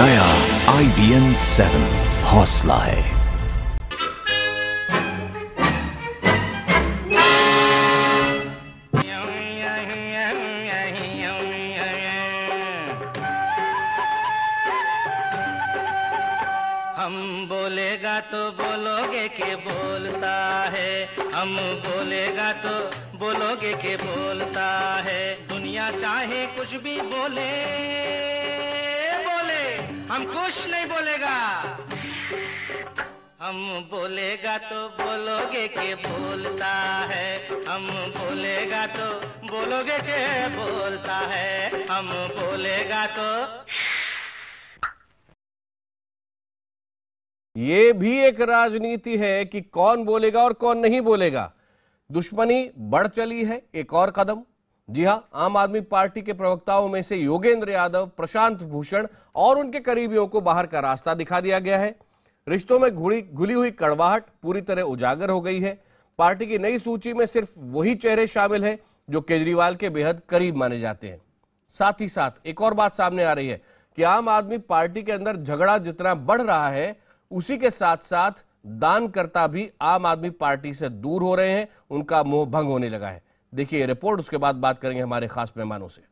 नया आई B N seven हौसला है हम बोलेगा तो बोलोगे के बोलता है हम बोलेगा तो बोलोगे के बोलता है दुनिया चाहे कुछ भी बोले हम कुछ नहीं बोलेगा हम बोलेगा तो बोलोगे के बोलता है हम बोलेगा तो बोलोगे के बोलता है हम बोलेगा तो ये भी एक राजनीति है कि कौन बोलेगा और कौन नहीं बोलेगा दुश्मनी बढ़ चली है एक और कदम जी हां आम आदमी पार्टी के प्रवक्ताओं में से योगेंद्र यादव प्रशांत भूषण और उनके करीबियों को बाहर का रास्ता दिखा दिया गया है रिश्तों में घुड़ी घुली हुई कड़वाहट पूरी तरह उजागर हो गई है पार्टी की नई सूची में सिर्फ वही चेहरे शामिल हैं जो केजरीवाल के बेहद करीब माने जाते हैं साथ ही साथ एक और बात सामने आ रही है कि आम आदमी पार्टी के अंदर झगड़ा जितना बढ़ रहा है उसी के साथ साथ दानकर्ता भी आम आदमी पार्टी से दूर हो रहे हैं उनका मोह भंग होने लगा है देखिए रिपोर्ट उसके बाद बात करेंगे हमारे खास मेहमानों से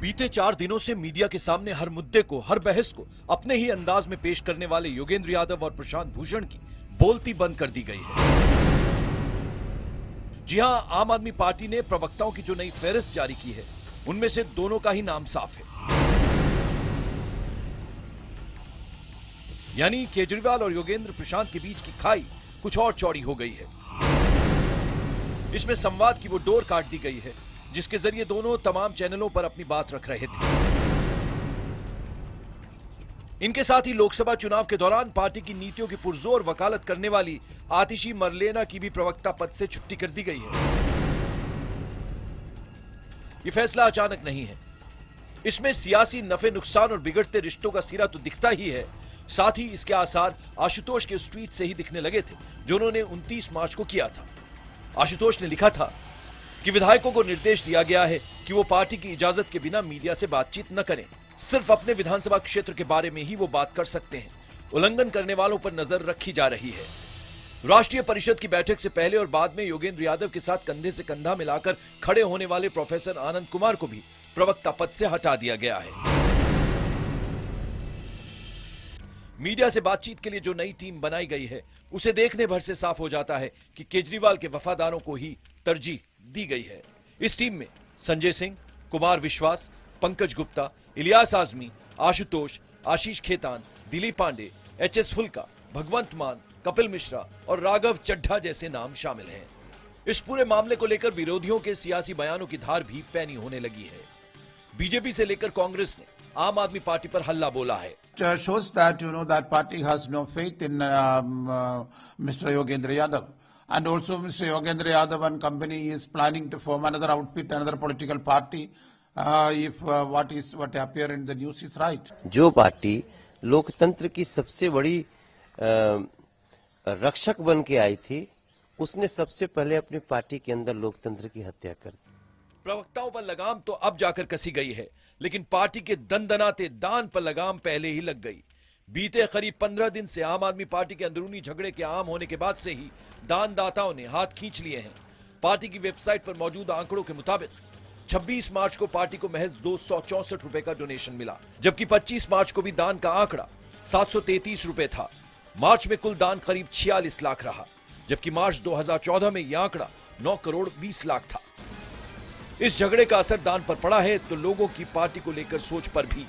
बीते चार दिनों से मीडिया के सामने हर मुद्दे को हर बहस को अपने ही अंदाज में पेश करने वाले योगेंद्र यादव और प्रशांत भूषण की बोलती बंद कर दी गई है जी हां आम आदमी पार्टी ने प्रवक्ताओं की जो नई फेहरिस्त जारी की है उनमें से दोनों का ही नाम साफ है यानी केजरीवाल और योगेंद्र प्रशांत के बीच की खाई कुछ और चौड़ी हो गई है इसमें संवाद की वो डोर काट दी गई है जिसके जरिए दोनों तमाम चैनलों पर अपनी बात रख रहे थे इनके साथ ही लोकसभा चुनाव के दौरान पार्टी की नीतियों की पुरजोर वकालत करने वाली आतिशी मरलेना की भी प्रवक्ता पद से छुट्टी कर दी गई है ये फैसला अचानक नहीं है इसमें सियासी नफे नुकसान और बिगड़ते रिश्तों का सिरा तो दिखता ही है साथ ही इसके आसार आशुतोष के उस ट्वीट से ही दिखने लगे थे जो उन्होंने 29 मार्च को किया था आशुतोष ने लिखा था कि विधायकों को निर्देश दिया गया है कि वो पार्टी की इजाजत के बिना मीडिया से बातचीत न करें सिर्फ अपने विधानसभा क्षेत्र के बारे में ही वो बात कर सकते हैं उल्लंघन करने वालों पर नजर रखी जा रही है राष्ट्रीय परिषद की बैठक से पहले और बाद में योगेंद्र यादव के साथ कंधे से कंधा मिलाकर खड़े होने वाले प्रोफेसर आनंद कुमार को भी प्रवक्ता पद से हटा दिया गया है मीडिया से बातचीत के लिए जो नई टीम बनाई गई है उसे देखने भर से साफ हो जाता है कि केजरीवाल के वफादारों को ही तरजीह दी गई है इस टीम में संजय सिंह कुमार विश्वास पंकज गुप्ता इलियास आजमी आशुतोष आशीष खेतान दिलीप पांडे एच एस फुल्का भगवंत मान कपिल मिश्रा और राघव चड्ढा जैसे नाम शामिल हैं इस पूरे मामले को लेकर विरोधियों के सियासी बयानों की धार भी पैनी होने लगी है बीजेपी से लेकर कांग्रेस ने आम आदमी पार्टी पर हल्ला बोला है uh, shows that you know that party has no faith in um, uh, Mr. Yogendra Yadav. And also Mr. Yogendra Yadav and company is planning to form another outfit, another political party, uh, if uh, what is what appear in the news is right. जो party लोकतंत्र की सबसे बड़ी uh, रक्षक बन के आई थी उसने सबसे पहले अपनी पार्टी के अंदर लोकतंत्र की हत्या कर दी प्रवक्ताओं पर लगाम तो अब जाकर कसी गई है लेकिन पार्टी के दनदनाते दान पर लगाम पहले ही लग गई बीते करीब पंद्रह दिन से आम आदमी पार्टी के अंदरूनी झगड़े के आम होने के बाद से ही दानदाताओं ने हाथ खींच लिए हैं पार्टी की वेबसाइट पर मौजूद आंकड़ों के मुताबिक 26 मार्च को पार्टी को महज दो रुपए का डोनेशन मिला जबकि 25 मार्च को भी दान का आंकड़ा सात रुपए था मार्च में कुल दान करीब छियालीस लाख रहा जबकि मार्च 2014 में यह आंकड़ा 9 करोड़ 20 लाख था इस झगड़े का असर दान पर पड़ा है तो लोगों की पार्टी को लेकर सोच पर भी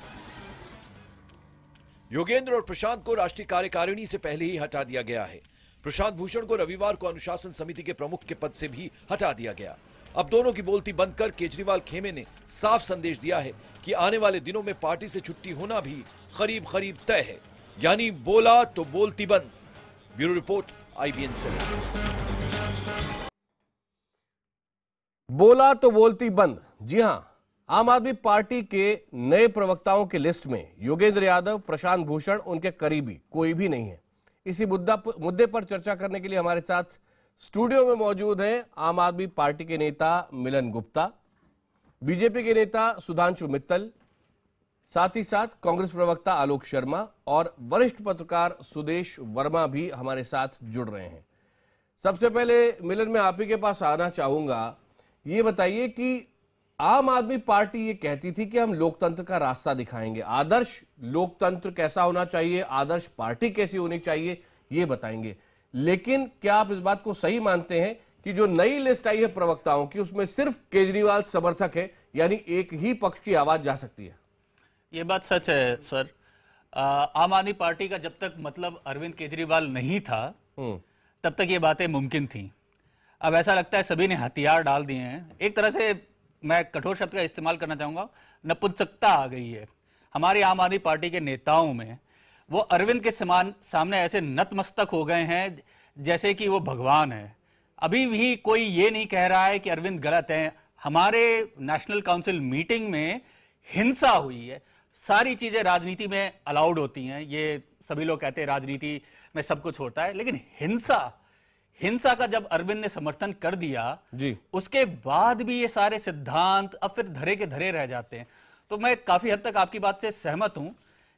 योगेंद्र और प्रशांत को राष्ट्रीय कार्यकारिणी से पहले ही हटा दिया गया है प्रशांत भूषण को रविवार को अनुशासन समिति के प्रमुख के पद से भी हटा दिया गया अब दोनों की बोलती बंद कर केजरीवाल खेमे ने साफ संदेश दिया है कि आने वाले दिनों में पार्टी से छुट्टी होना भी करीब करीब तय है यानी बोला तो बोलती बंद ब्यूरो रिपोर्ट आईबीएन से बोला तो बोलती बंद जी हां आम आदमी पार्टी के नए प्रवक्ताओं की लिस्ट में योगेंद्र यादव प्रशांत भूषण उनके करीबी कोई भी नहीं है इसी मुद्दा मुद्दे पर चर्चा करने के लिए हमारे साथ स्टूडियो में मौजूद हैं आम आदमी पार्टी के नेता मिलन गुप्ता बीजेपी के नेता सुधांशु मित्तल साथ ही साथ कांग्रेस प्रवक्ता आलोक शर्मा और वरिष्ठ पत्रकार सुदेश वर्मा भी हमारे साथ जुड़ रहे हैं सबसे पहले मिलन में आप ही के पास आना चाहूंगा ये बताइए कि आम आदमी पार्टी ये कहती थी कि हम लोकतंत्र का रास्ता दिखाएंगे आदर्श लोकतंत्र कैसा होना चाहिए आदर्श पार्टी कैसी होनी चाहिए ये बताएंगे लेकिन क्या आप इस बात को सही मानते हैं कि जो नई लिस्ट आई है प्रवक्ताओं की उसमें सिर्फ केजरीवाल समर्थक है यानी एक ही पक्ष की आवाज जा सकती है ये बात सच है सर आम आदमी पार्टी का जब तक मतलब अरविंद केजरीवाल नहीं था हम्म। तब तक ये बातें मुमकिन थी अब ऐसा लगता है सभी ने हथियार डाल दिए हैं एक तरह से मैं कठोर शब्द का इस्तेमाल करना चाहूँगा नपुंसकता आ गई है हमारी आम आदमी पार्टी के नेताओं में वो अरविंद के समान सामने ऐसे नतमस्तक हो गए हैं जैसे कि वो भगवान है अभी भी कोई ये नहीं कह रहा है कि अरविंद गलत हैं हमारे नेशनल काउंसिल मीटिंग में हिंसा हुई है सारी चीज़ें राजनीति में अलाउड होती हैं ये सभी लोग कहते हैं राजनीति में सब कुछ होता है लेकिन हिंसा हिंसा का जब अरविंद ने समर्थन कर दिया जी उसके बाद भी ये सारे सिद्धांत अब फिर धरे के धरे रह जाते हैं तो मैं काफी हद तक आपकी बात से सहमत हूं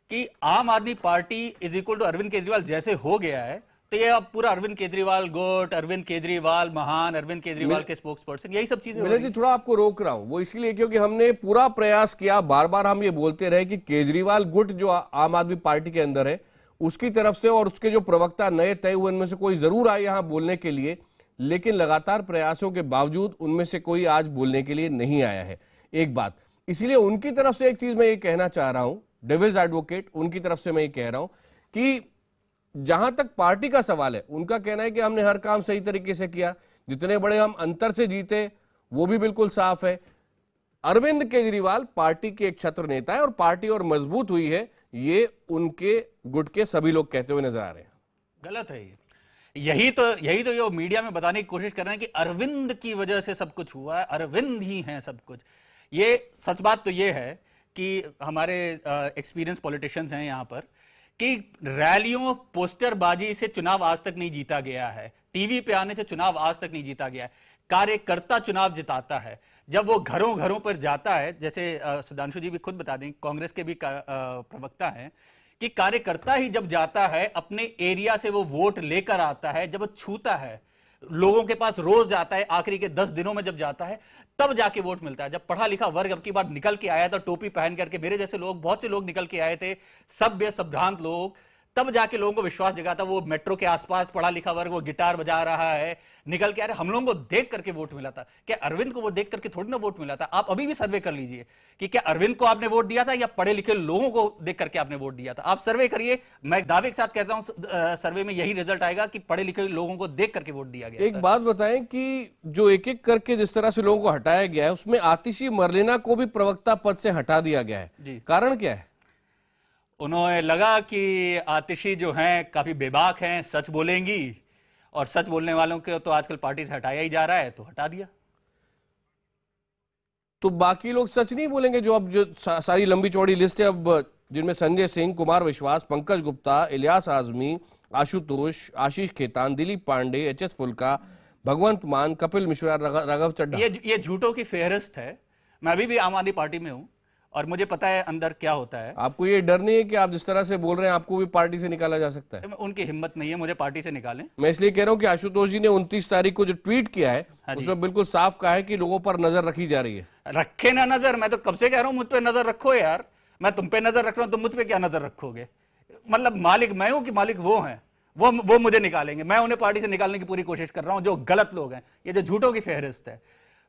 कि Aam Aadmi party is equal to Arvind Kejriwal जैसे हो गया है तो ये अब पूरा अरविंद केजरीवाल गुट अरविंद केजरीवाल महान अरविंद केजरीवाल के स्पोक्स पर्सन यही सब चीजें जी थोड़ा आपको रोक रहा हूं वो इसलिए क्योंकि हमने पूरा प्रयास किया बार बार हम ये बोलते रहे कि केजरीवाल गुट जो आम आदमी पार्टी के अंदर है उसकी तरफ से और उसके जो प्रवक्ता नए तय हुए उनमें से कोई जरूर आए यहां बोलने के लिए लेकिन लगातार प्रयासों के बावजूद उनमें से कोई आज बोलने के लिए नहीं आया है एक बात इसीलिए उनकी तरफ से एक चीज मैं ये कहना चाह रहा हूं डेविज एडवोकेट उनकी तरफ से मैं ये कह रहा हूं कि जहां तक पार्टी का सवाल है उनका कहना है कि हमने हर काम सही तरीके से किया जितने बड़े हम अंतर से जीते वो भी बिल्कुल साफ है अरविंद केजरीवाल पार्टी के एक छत्र नेता है और पार्टी और मजबूत हुई है ये उनके गुट के सभी लोग कहते हुए नजर आ रहे हैं गलत है ये यही तो यही तो ये मीडिया में बताने की कोशिश कर रहे हैं कि अरविंद की वजह से सब कुछ हुआ है अरविंद ही हैं सब कुछ ये सच बात तो ये है कि हमारे एक्सपीरियंस पॉलिटिशियंस हैं यहाँ पर कि रैलियों पोस्टरबाजी से चुनाव आज तक नहीं जीता गया है टीवी पे आने से चुनाव आज तक नहीं जीता गया है कार्यकर्ता चुनाव जिताता है जब वो घरों घरों पर जाता है जैसे सुधांशु जी भी खुद बता दें कांग्रेस के भी प्रवक्ता हैं कि कार्यकर्ता ही जब जाता है अपने एरिया से वो वोट लेकर आता है जब छूता है लोगों के पास रोज जाता है आखिरी के दस दिनों में जब जाता है तब जाके वोट मिलता है जब पढ़ा लिखा वर्ग अब की बार निकल के आया था टोपी पहन करके मेरे जैसे लोग बहुत से लोग निकल के आए थे सभ्य सभ्रांत लोग तब जाके लोगों को विश्वास जगाता वो मेट्रो के आसपास पढ़ा लिखा वर्ग वो गिटार बजा रहा है निकल के आ रहा हम लोगों को देख करके वोट मिला था क्या अरविंद को वो देख करके थोड़ी ना वोट मिला था आप अभी भी सर्वे कर लीजिए कि क्या अरविंद को आपने वोट दिया था या पढ़े लिखे लोगों को देख करके आपने वोट दिया था आप सर्वे करिए मैं दावे के साथ कहता हूँ सर्वे में यही रिजल्ट आएगा कि पढ़े लिखे लोगों को देख करके वोट दिया गया एक बात बताए कि जो एक एक करके जिस तरह से लोगों को हटाया गया है उसमें आतिशी मरलेना को भी प्रवक्ता पद से हटा दिया गया है कारण क्या है उन्होंने लगा कि आतिशी जो हैं काफ़ी बेबाक हैं सच बोलेंगी और सच बोलने वालों को तो आजकल पार्टी से हटाया ही जा रहा है तो हटा दिया तो बाकी लोग सच नहीं बोलेंगे जो अब जो सारी लंबी चौड़ी लिस्ट है अब जिनमें संजय सिंह कुमार विश्वास पंकज गुप्ता इलियास आजमी आशुतोष आशीष खेतान दिलीप पांडे एच एस फुल्का भगवंत मान कपिल मिश्रा राघव चड्डा ये ये झूठों की फेहरिस्त है मैं अभी भी आम आदमी पार्टी में हूं और मुझे पता है अंदर क्या होता है आपको ये डर नहीं है कि आप जिस तरह से बोल रहे हैं आपको भी पार्टी से निकाला जा सकता है उनकी हिम्मत नहीं है मुझे पार्टी से निकालें मैं इसलिए कह रहा हूँ कि आशुतोष जी ने 29 तारीख को जो ट्वीट किया है हाँ उसमें बिल्कुल साफ कहा है कि लोगों पर नजर रखी जा रही है रखे ना नजर मैं तो कब से कह रहा हूँ मुझ पर नजर रखो यार मैं तुम पे नजर रख रहा हूँ तुम मुझ पर क्या नजर रखोगे मतलब मालिक मैं हूँ कि मालिक वो है वो वो मुझे निकालेंगे मैं उन्हें पार्टी से निकालने की पूरी कोशिश कर रहा हूँ जो गलत लोग हैं ये जो झूठों की फेहरिस्त है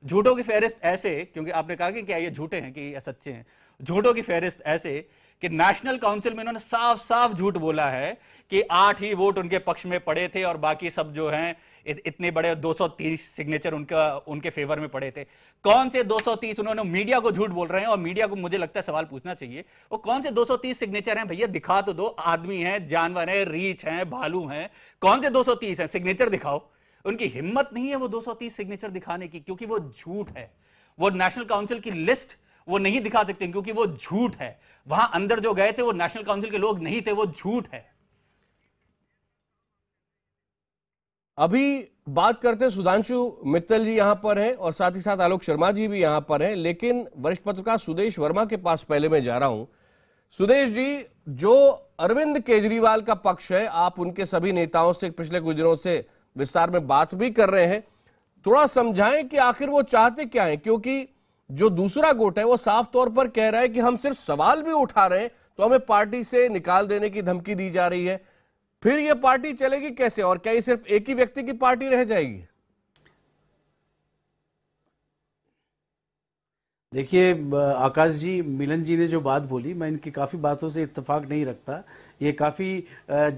झूठों की फहरिस्त ऐसे क्योंकि आपने कहा कि क्या ये झूठे हैं कि ये सच्चे हैं झूठों की फहरिस्त ऐसे कि नेशनल काउंसिल में इन्होंने साफ साफ झूठ बोला है कि आठ ही वोट उनके पक्ष में पड़े थे और बाकी सब जो हैं इतने बड़े 230 सिग्नेचर उनका उनके फेवर में पड़े थे कौन से 230 उन्होंने मीडिया को झूठ बोल रहे हैं और मीडिया को मुझे लगता है सवाल पूछना चाहिए वो कौन से 230 सिग्नेचर हैं भैया दिखा तो दो आदमी हैं जानवर हैं रीछ हैं भालू हैं कौन से 230 हैं सिग्नेचर दिखाओ उनकी हिम्मत नहीं है वो 230 सिग्नेचर दिखाने की क्योंकि वो झूठ है वो नेशनल काउंसिल की लिस्ट वो नहीं दिखा सकते क्योंकि वो झूठ है वहां अंदर जो गए थे वो नेशनल काउंसिल के लोग नहीं थे वो झूठ है अभी बात करते हैं सुधांशु मित्तल जी यहां पर हैं और साथ ही साथ आलोक शर्मा जी भी यहां पर हैं लेकिन वरिष्ठ पत्रकार सुदेश वर्मा के पास पहले मैं जा रहा हूं सुदेश जी जो अरविंद केजरीवाल का पक्ष है आप उनके सभी नेताओं से पिछले कुछ दिनों से विस्तार में बात भी कर रहे हैं थोड़ा समझाएं कि आखिर वो चाहते क्या है क्योंकि जो दूसरा गुट है वो साफ तौर पर कह रहा है कि हम सिर्फ सवाल भी उठा रहे हैं तो हमें पार्टी से निकाल देने की धमकी दी जा रही है फिर ये पार्टी चलेगी कैसे और क्या ये सिर्फ एक ही व्यक्ति की पार्टी रह जाएगी देखिए आकाश जी मिलन जी ने जो बात बोली मैं इनकी काफ़ी बातों से इत्तेफाक नहीं रखता ये काफ़ी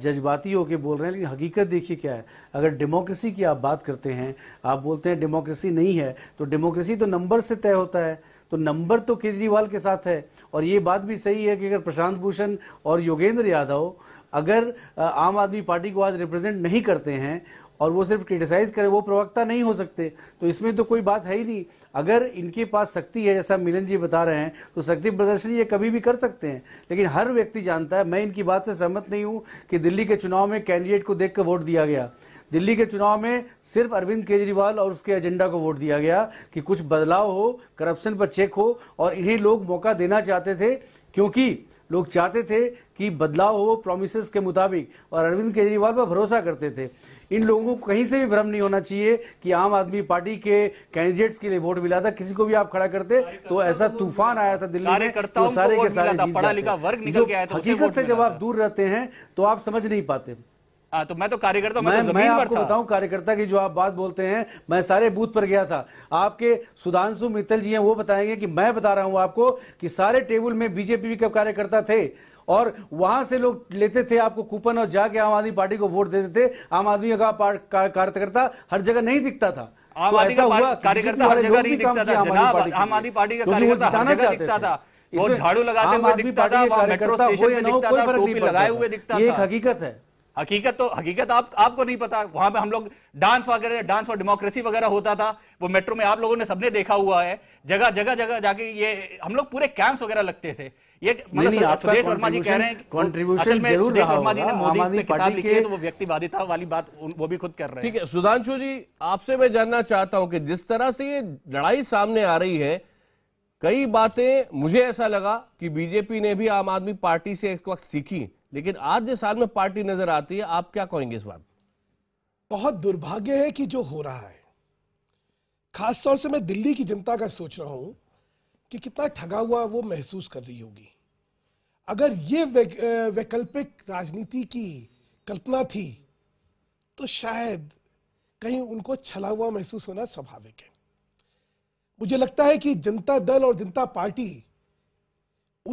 जज्बाती होकर बोल रहे हैं लेकिन हकीकत देखिए क्या है अगर डेमोक्रेसी की आप बात करते हैं आप बोलते हैं डेमोक्रेसी नहीं है तो डेमोक्रेसी तो नंबर से तय होता है तो नंबर तो केजरीवाल के साथ है और ये बात भी सही है कि अगर प्रशांत भूषण और योगेंद्र यादव अगर आम आदमी पार्टी को आज रिप्रेजेंट नहीं करते हैं और वो सिर्फ क्रिटिसाइज करें वो प्रवक्ता नहीं हो सकते तो इसमें तो कोई बात है ही नहीं अगर इनके पास शक्ति है जैसा मिलन जी बता रहे हैं तो शक्ति प्रदर्शन ये कभी भी कर सकते हैं लेकिन हर व्यक्ति जानता है मैं इनकी बात से सहमत नहीं हूँ कि दिल्ली के चुनाव में कैंडिडेट को देख वोट दिया गया दिल्ली के चुनाव में सिर्फ अरविंद केजरीवाल और उसके एजेंडा को वोट दिया गया कि कुछ बदलाव हो करप्शन पर चेक हो और इन्हें लोग मौका देना चाहते थे क्योंकि लोग चाहते थे कि बदलाव हो प्रोमिस के मुताबिक और अरविंद केजरीवाल पर भरोसा करते थे इन लोगों को कहीं से भी भ्रम नहीं होना चाहिए कि आम आदमी पार्टी के कैंडिडेट्स के लिए वोट मिला था किसी को भी आप खड़ा करते तो ऐसा तूफान आया था दिल्ली में तो सारे के सारे पढ़ा लिखा वर्ग निकल गया तो हकीकत से जब आप दूर रहते हैं तो आप समझ नहीं पाते आ, हाँ, तो मैं तो कार्यकर्ता मैं, तो मैं, मैं आपको बताऊं कार्यकर्ता की जो आप बात बोलते हैं मैं सारे बूथ पर गया था आपके सुधांशु मित्तल जी हैं वो बताएंगे कि मैं बता रहा हूं आपको कि सारे टेबल में बीजेपी के कार्यकर्ता थे और वहां से लोग लेते थे आपको कूपन और जाके आम आदमी पार्टी को वोट देते थे आम आदमी का कार्यकर्ता हर जगह नहीं दिखता था आम तो आदमी का कार्यकर्ता हर जगह नहीं दिखता था जनाब आम आदमी पार्टी का कार्यकर्ता हर जगह दिखता था वो झाड़ू लगाते हुए दिखता था मेट्रो स्टेशन में दिखता था टोपी लगाए हुए दिखता था एक हकीकत है हकीकत तो हकीकत आप आपको नहीं पता वहां पे हम लोग डांस वगैरह डांस और डेमोक्रेसी वगैरह होता था वो मेट्रो में आप लोगों ने सबने देखा हुआ है जगह जगह जगह जाके ये हम लोग पूरे कैंप्स वगैरह लगते थे ये मतलब सुदेश वर्मा जी कह रहे हैं कॉन्ट्रीब्यूशन जरूर वर्मा जी ने मोदी किताब लिखी है तो वो व्यक्तिवादिता वाली बात वो भी खुद कर रहे हैं ठीक है सुधांशु जी आपसे मैं जानना चाहता हूं कि जिस तरह से ये लड़ाई सामने आ रही है कई बातें मुझे ऐसा लगा कि बीजेपी ने भी आम आदमी पार्टी से एक वक्त सीखी लेकिन आज जिस साल में पार्टी नजर आती है आप क्या कहेंगे इस बात बहुत दुर्भाग्य है कि जो हो रहा है खासतौर से मैं दिल्ली की जनता का सोच रहा हूं कि कितना ठगा हुआ वो महसूस कर रही होगी अगर ये वैकल्पिक राजनीति की कल्पना थी तो शायद कहीं उनको छला हुआ महसूस होना स्वाभाविक है मुझे लगता है कि जनता दल और जनता पार्टी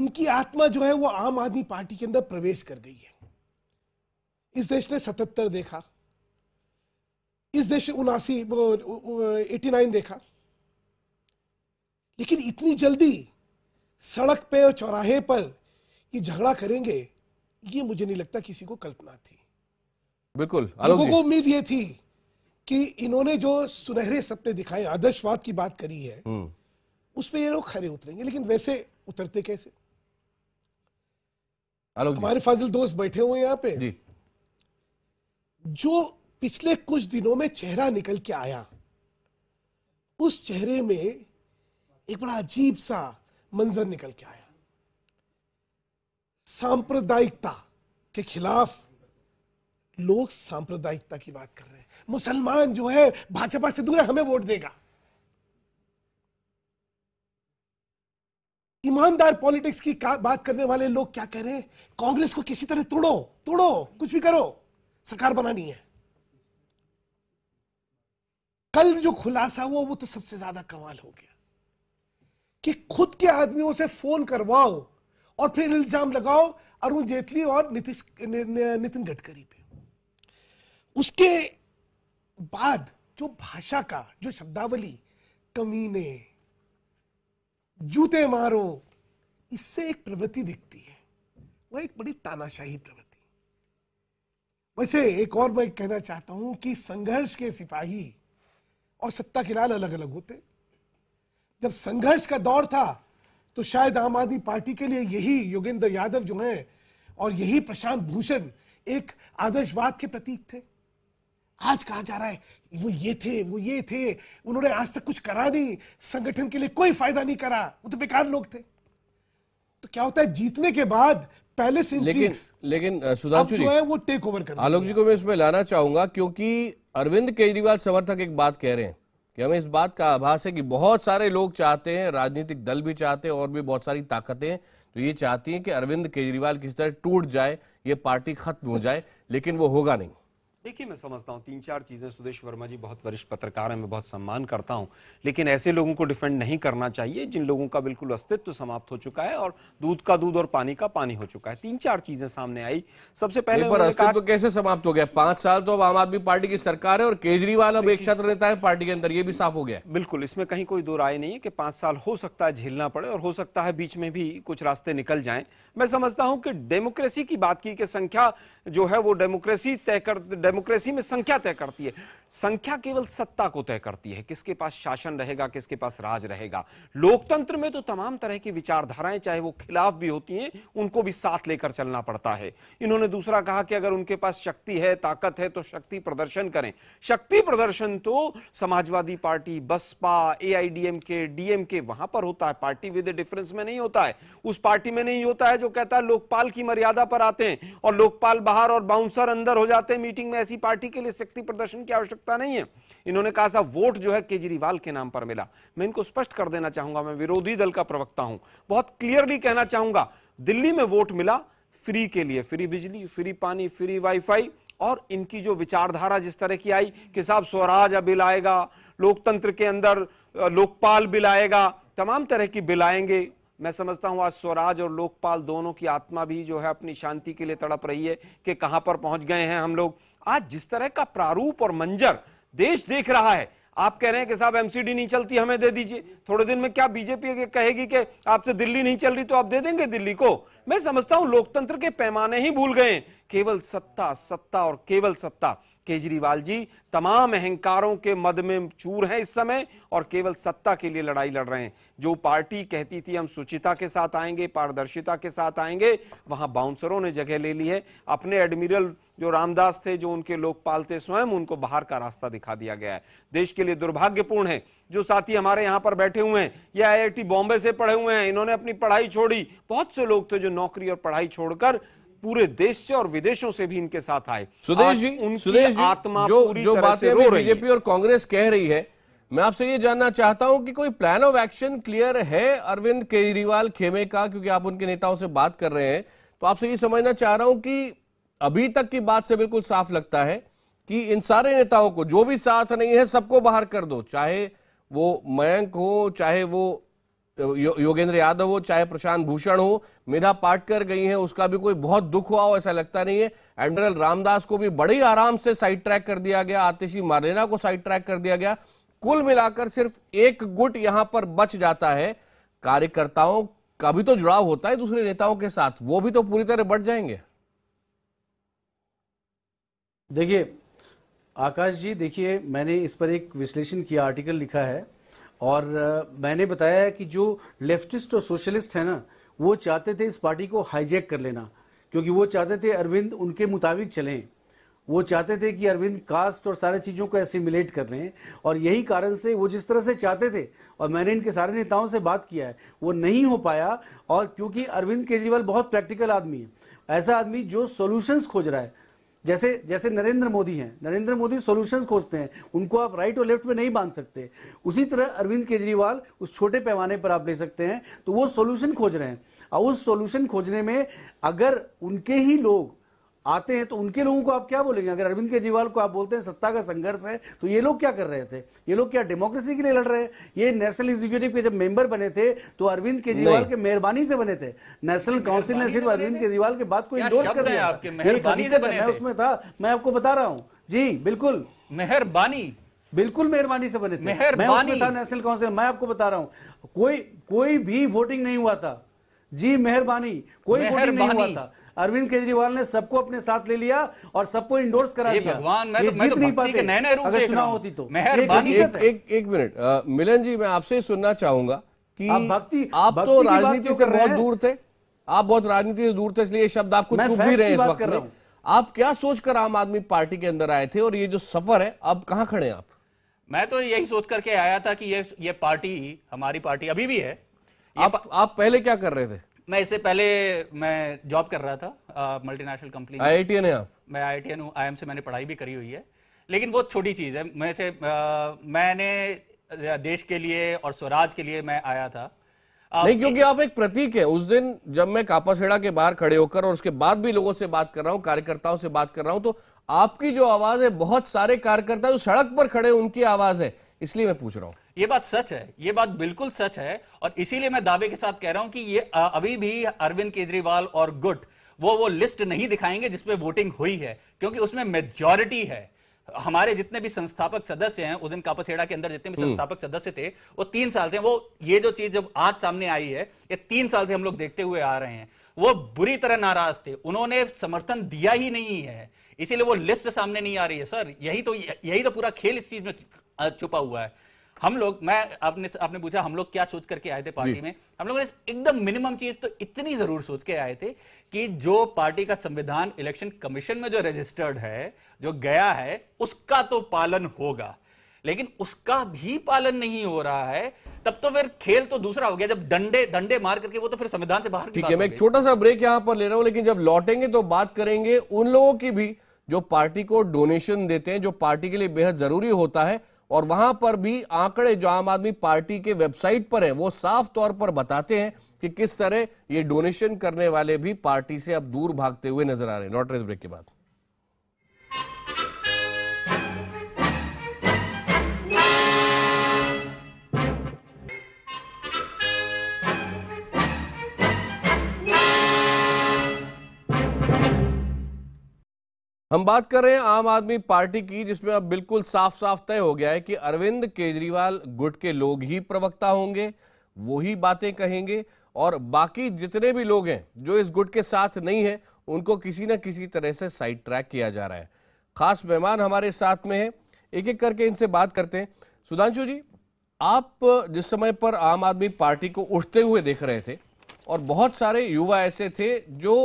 उनकी आत्मा जो है वो आम आदमी पार्टी के अंदर प्रवेश कर गई है इस देश ने सतहत्तर देखा इस देश ने उनासी एटी नाइन देखा लेकिन इतनी जल्दी सड़क पे और चौराहे पर ये झगड़ा करेंगे ये मुझे नहीं लगता किसी को कल्पना थी बिल्कुल लोगों को उम्मीद ये थी कि इन्होंने जो सुनहरे सपने दिखाए आदर्शवाद की बात करी है हम्म। उस पर ये लोग खड़े उतरेंगे लेकिन वैसे उतरते कैसे हमारे फाजिल दोस्त बैठे हुए यहाँ पे जी जो पिछले कुछ दिनों में चेहरा निकल के आया उस चेहरे में एक बड़ा अजीब सा मंजर निकल के आया सांप्रदायिकता के खिलाफ लोग सांप्रदायिकता की बात कर रहे हैं मुसलमान जो है भाजपा से दूर है हमें वोट देगा ईमानदार पॉलिटिक्स की बात करने वाले लोग क्या कह रहे हैं कांग्रेस को किसी तरह तोड़ो तोड़ो कुछ भी करो सरकार बनानी है कल जो खुलासा हुआ वो तो सबसे ज्यादा कमाल हो गया कि खुद के आदमियों से फोन करवाओ और फिर इल्जाम लगाओ अरुण जेटली और नितिश नितिन गडकरी पे उसके बाद जो भाषा का जो शब्दावली कमीने जूते मारो इससे एक प्रवृत्ति दिखती है वह एक बड़ी तानाशाही प्रवृत्ति वैसे एक और मैं कहना चाहता हूं कि संघर्ष के सिपाही और सत्ता के लाल अलग अलग होते जब संघर्ष का दौर था तो शायद आम आदमी पार्टी के लिए यही योगेंद्र यादव जो हैं और यही प्रशांत भूषण एक आदर्शवाद के प्रतीक थे आज कहा जा रहा है वो ये थे वो ये थे उन्होंने आज तक कुछ करा नहीं संगठन के लिए कोई फायदा नहीं करा वो तो बेकार लोग थे तो क्या होता है जीतने के बाद पहले से लेकिन लेकिन सुधांशु जी वो टेक ओवर कर आलोक जी को मैं इसमें लाना चाहूंगा क्योंकि अरविंद केजरीवाल समर्थक एक बात कह रहे हैं कि हमें इस बात का आभास है कि बहुत सारे लोग चाहते हैं राजनीतिक दल भी चाहते हैं और भी बहुत सारी ताकतें तो ये चाहती हैं कि अरविंद केजरीवाल किस तरह टूट जाए ये पार्टी खत्म हो जाए लेकिन वो होगा नहीं देखिए मैं समझता हूँ तीन चार चीज़ें सुदेश वर्मा जी बहुत वरिष्ठ पत्रकार हैं मैं बहुत सम्मान करता हूँ लेकिन ऐसे लोगों को डिफेंड नहीं करना चाहिए जिन लोगों का बिल्कुल अस्तित्व समाप्त हो चुका है और दूध का दूध और पानी का पानी हो चुका है तीन चार चीज़ें सामने आई सबसे पहले पर अस्तित्व कैसे समाप्त हो गया पांच साल तो आम आदमी पार्टी की सरकार है और केजरीवाल अब एक छात्र नेता है पार्टी के अंदर ये भी साफ हो गया बिल्कुल इसमें कहीं कोई दो राय नहीं है कि पांच साल हो सकता है झेलना पड़े और हो सकता है बीच में भी कुछ रास्ते निकल जाए मैं समझता हूँ कि डेमोक्रेसी की बात की संख्या जो है वो डेमोक्रेसी तय कर डेमोक्रेसी में संख्या तय करती है संख्या केवल सत्ता को तय करती है किसके पास शासन रहेगा किसके पास राज रहेगा लोकतंत्र में तो तमाम तरह की विचारधाराएं चाहे वो खिलाफ भी होती हैं उनको भी साथ लेकर चलना पड़ता है इन्होंने दूसरा कहा कि अगर उनके पास शक्ति है ताकत है तो शक्ति प्रदर्शन करें शक्ति प्रदर्शन तो Samajwadi party Baspa A DM DMK वहां पर होता है पार्टी विद डिफरेंस में नहीं होता है उस पार्टी में नहीं होता है जो कहता है लोकपाल की मर्यादा पर आते हैं और लोकपाल बाहर और बाउंसर अंदर हो जाते हैं मीटिंग में ऐसी पार्टी के लिए शक्ति प्रदर्शन की आवश्यकता नहीं है इन्होंने कहा था वोट जो है केजरीवाल के नाम पर मिला मैं इनको स्पष्ट कर देना चाहूंगा मैं विरोधी दल का प्रवक्ता हूं बहुत क्लियरली कहना चाहूंगा दिल्ली में वोट मिला फ्री के लिए फ्री बिजली फ्री पानी फ्री वाईफाई और इनकी जो विचारधारा जिस तरह की आई कि साहब स्वराज बिल आएगा लोकतंत्र के अंदर लोकपाल बिल आएगा तमाम तरह की बिल आएंगे मैं समझता हूं आज स्वराज और लोकपाल दोनों की आत्मा भी जो है अपनी शांति के लिए तड़प रही है कि कहां पर पहुंच गए हैं हम लोग आज जिस तरह का प्रारूप और मंजर देश देख रहा है आप कह रहे हैं कि साहब एमसीडी नहीं चलती हमें दे दीजिए थोड़े दिन में क्या बीजेपी कहेगी कि आपसे दिल्ली नहीं चल रही तो आप दे देंगे दिल्ली को मैं समझता हूं लोकतंत्र के पैमाने ही भूल गए केवल सत्ता सत्ता और केवल सत्ता केजरीवाल जी तमाम अहंकारों के मद में चूर हैं इस समय और केवल सत्ता के लिए लड़ाई लड़ रहे हैं जो पार्टी कहती थी हम सुचिता के साथ आएंगे पारदर्शिता के साथ आएंगे वहां बाउंसरों ने जगह ले ली है अपने एडमिरल जो रामदास थे जो उनके लोकपाल थे स्वयं उनको बाहर का रास्ता दिखा दिया गया है देश के लिए दुर्भाग्यपूर्ण है जो साथी हमारे यहाँ पर बैठे हुए हैं या आई बॉम्बे से पढ़े हुए हैं इन्होंने अपनी पढ़ाई छोड़ी बहुत से लोग थे जो नौकरी और पढ़ाई छोड़कर पूरे देश से और विदेशों से भी इनके साथ आए सुदेश जी सुदेश जी, आत्मा जो, पूरी जो बातें बीजेपी और कांग्रेस कह रही है मैं आपसे ये जानना चाहता हूं कि कोई प्लान ऑफ एक्शन क्लियर है अरविंद केजरीवाल खेमे का क्योंकि आप उनके नेताओं से बात कर रहे हैं तो आपसे ये समझना चाह रहा हूं कि अभी तक की बात से बिल्कुल साफ लगता है कि इन सारे नेताओं को जो भी साथ नहीं है सबको बाहर कर दो चाहे वो मयंक हो चाहे वो यो, योगेंद्र यादव हो चाहे प्रशांत भूषण हो मेधा पाटकर गई हैं उसका भी कोई बहुत दुख हुआ हो ऐसा लगता नहीं है एडमिरल रामदास को भी बड़े आराम से साइड ट्रैक कर दिया गया आतिशी मारेना को साइड ट्रैक कर दिया गया कुल मिलाकर सिर्फ एक गुट यहां पर बच जाता है कार्यकर्ताओं का भी तो जुड़ाव होता है दूसरे नेताओं के साथ वो भी तो पूरी तरह बढ़ जाएंगे देखिए आकाश जी देखिए मैंने इस पर एक विश्लेषण किया आर्टिकल लिखा है और मैंने बताया कि जो लेफ्टिस्ट और सोशलिस्ट है ना वो चाहते थे इस पार्टी को हाईजैक कर लेना क्योंकि वो चाहते थे अरविंद उनके मुताबिक चलें वो चाहते थे कि अरविंद कास्ट और सारे चीज़ों को एसिमिलेट कर रहे हैं और यही कारण से वो जिस तरह से चाहते थे और मैंने इनके सारे नेताओं से बात किया है वो नहीं हो पाया और क्योंकि अरविंद केजरीवाल बहुत प्रैक्टिकल आदमी है ऐसा आदमी जो सोल्यूशंस खोज रहा है जैसे जैसे नरेंद्र मोदी हैं नरेंद्र मोदी सॉल्यूशंस खोजते हैं उनको आप राइट और लेफ्ट में नहीं बांध सकते उसी तरह अरविंद केजरीवाल उस छोटे पैमाने पर आप ले सकते हैं तो वो सॉल्यूशन खोज रहे हैं और उस सॉल्यूशन खोजने में अगर उनके ही लोग आते हैं तो उनके लोगों को आप क्या बोलेंगे अगर अरविंद केजरीवाल को आप बोलते हैं सत्ता का संघर्ष है तो ये लोग क्या कर रहे थे ये लोग क्या डेमोक्रेसी के लिए लड़ रहे हैं ये नेशनल एग्जीक्यूटिव के जब मेंबर बने थे तो अरविंद केजरीवाल के मेहरबानी से बने थे नेशनल काउंसिल ने सिर्फ अरविंद केजरीवाल के बात को इंडोर्स कर दिया उसमें था मैं आपको बता रहा हूँ जी बिल्कुल मेहरबानी बिल्कुल मेहरबानी से बने थे मेहरबानी था नेशनल काउंसिल मैं आपको बता रहा हूँ कोई कोई भी वोटिंग नहीं हुआ था जी मेहरबानी कोई वोटिंग नहीं हुआ था अरविंद केजरीवाल ने सबको अपने साथ ले लिया और सबको इंडोर्स करा दिया भगवान मैं तो, मैं तो नहीं पाते नए नए रूप अगर चुनाव होती तो एक मिनट मिलन जी मैं आपसे सुनना चाहूंगा कि भक्ति आप तो राजनीति से बहुत दूर थे आप बहुत राजनीति से दूर थे इसलिए शब्द आपको चुप भी रहे इस वक्त आप क्या सोचकर आम आदमी पार्टी के अंदर आए थे और ये जो सफर है अब कहां खड़े आप मैं तो यही सोच करके आया था कि ये ये पार्टी हमारी पार्टी अभी भी है आप आप पहले क्या कर रहे थे मैं इससे पहले मैं जॉब कर रहा था multinational company I I T N है आप मैं आई आई टी एन हूँ आई एम से मैंने पढ़ाई भी करी हुई है लेकिन वो छोटी चीज़ है मैं से मैंने देश के लिए और स्वराज के लिए मैं आया था नहीं क्योंकि आप एक प्रतीक है उस दिन जब मैं कापासेड़ा के बाहर खड़े होकर और उसके बाद भी लोगों से बात कर रहा हूँ कार्यकर्ताओं से बात कर रहा हूं तो आपकी जो आवाज है बहुत सारे कार्यकर्ता जो सड़क पर खड़े उनकी आवाज है इसलिए मैं पूछ रहा हूँ ये बात सच है ये बात बिल्कुल सच है और इसीलिए मैं दावे के साथ कह रहा हूं कि ये अभी भी अरविंद केजरीवाल और गुट वो वो लिस्ट नहीं दिखाएंगे जिसमें वोटिंग हुई है क्योंकि उसमें मेजोरिटी है हमारे जितने भी संस्थापक सदस्य हैं उस दिन कापसेड़ा के अंदर जितने भी हम्म। संस्थापक सदस्य थे वो तीन साल थे वो ये जो चीज जब आज सामने आई है ये तीन साल से हम लोग देखते हुए आ रहे हैं वो बुरी तरह नाराज थे उन्होंने समर्थन दिया ही नहीं है इसीलिए वो लिस्ट सामने नहीं आ रही है सर यही तो यही तो पूरा खेल इस चीज में छुपा हुआ है हम लोग मैं आपने आपने पूछा हम लोग क्या सोच करके आए थे पार्टी में हम लोग एकदम मिनिमम चीज तो इतनी जरूर सोच के आए थे कि जो पार्टी का संविधान इलेक्शन कमीशन में जो रजिस्टर्ड है जो गया है उसका तो पालन होगा लेकिन उसका भी पालन नहीं हो रहा है तब तो फिर खेल तो दूसरा हो गया जब डंडे डंडे मार करके वो तो फिर संविधान से बाहर ठीक है मैं एक छोटा सा ब्रेक यहां पर ले रहा हूं लेकिन जब लौटेंगे तो बात करेंगे उन लोगों की भी जो पार्टी को डोनेशन देते हैं जो पार्टी के लिए बेहद जरूरी होता है और वहां पर भी आंकड़े जो आम आदमी पार्टी के वेबसाइट पर है वो साफ तौर पर बताते हैं कि किस तरह ये डोनेशन करने वाले भी पार्टी से अब दूर भागते हुए नजर आ रहे हैं नॉट ब्रेक के बाद हम बात कर रहे हैं आम आदमी पार्टी की जिसमें अब बिल्कुल साफ साफ तय हो गया है कि अरविंद केजरीवाल गुट के लोग ही प्रवक्ता होंगे वो ही बातें कहेंगे और बाकी जितने भी लोग हैं जो इस गुट के साथ नहीं है उनको किसी न किसी तरह से साइड ट्रैक किया जा रहा है खास मेहमान हमारे साथ में है एक एक करके इनसे बात करते हैं सुधांशु जी आप जिस समय पर आम आदमी पार्टी को उठते हुए देख रहे थे और बहुत सारे युवा ऐसे थे जो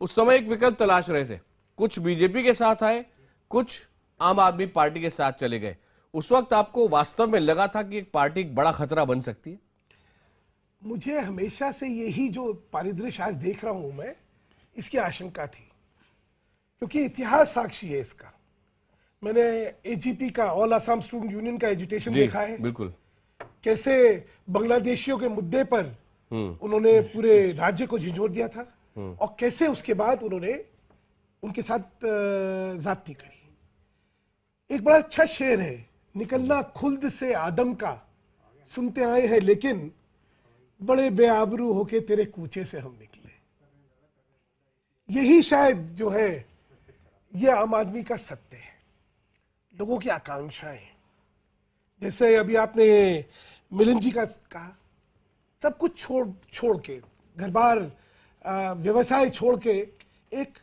उस समय एक विकल्प तलाश रहे थे कुछ बीजेपी के साथ आए कुछ आम आदमी पार्टी के साथ चले गए उस वक्त आपको वास्तव में लगा था कि एक पार्टी एक बड़ा खतरा बन सकती है मुझे हमेशा से यही जो परिदृश्य आज देख रहा हूं मैं इसकी आशंका थी क्योंकि इतिहास साक्षी है इसका मैंने एजीपी का ऑल आसाम स्टूडेंट यूनियन का एजुटेशन देखा है बिल्कुल कैसे बांग्लादेशियों के मुद्दे पर हम्म। उन्होंने पूरे राज्य को झिझोर दिया था हम्म। और कैसे उसके बाद उन्होंने उनके साथ ज़ाती करी एक बड़ा अच्छा शेर है निकलना खुल्द से आदम का सुनते आए हैं लेकिन बड़े बेआबरू होके तेरे कूचे से हम निकले यही शायद जो है यह आम आदमी का सत्य है लोगों की आकांक्षाएं जैसे अभी आपने मिलन जी का कहा सब कुछ छोड़ छोड़ के घर बार व्यवसाय छोड़ के एक